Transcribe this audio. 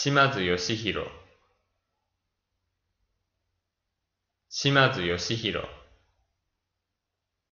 島津義弘島津義弘